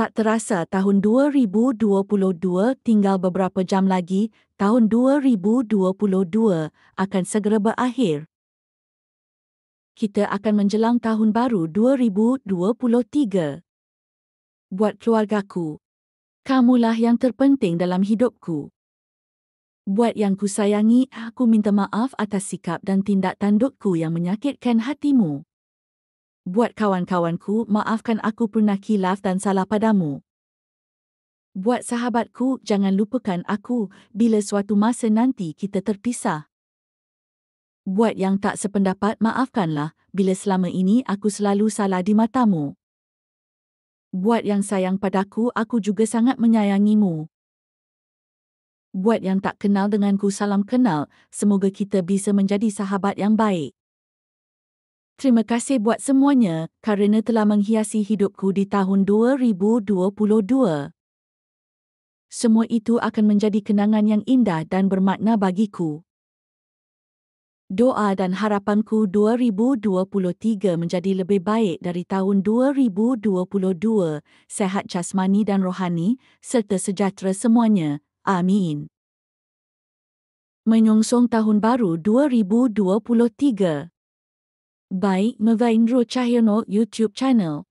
Tak terasa tahun 2022 tinggal beberapa jam lagi, tahun 2022 akan segera berakhir. Kita akan menjelang tahun baru 2023. Buat keluargaku, kamulah yang terpenting dalam hidupku. Buat yang ku sayangi, aku minta maaf atas sikap dan tindak tandukku yang menyakitkan hatimu. Buat kawan-kawanku maafkan aku pernah kilaf dan salah padamu. Buat sahabatku jangan lupakan aku bila suatu masa nanti kita terpisah. Buat yang tak sependapat maafkanlah bila selama ini aku selalu salah di matamu. Buat yang sayang padaku aku juga sangat menyayangimu. Buat yang tak kenal denganku salam kenal, semoga kita bisa menjadi sahabat yang baik. Terima kasih buat semuanya kerana telah menghiasi hidupku di tahun 2022. Semua itu akan menjadi kenangan yang indah dan bermakna bagiku. Doa dan harapanku 2023 menjadi lebih baik dari tahun 2022, sehat jasmani dan rohani, serta sejahtera semuanya. Amin. Menyongsong tahun baru 2023 by Mavain Rochayono YouTube channel.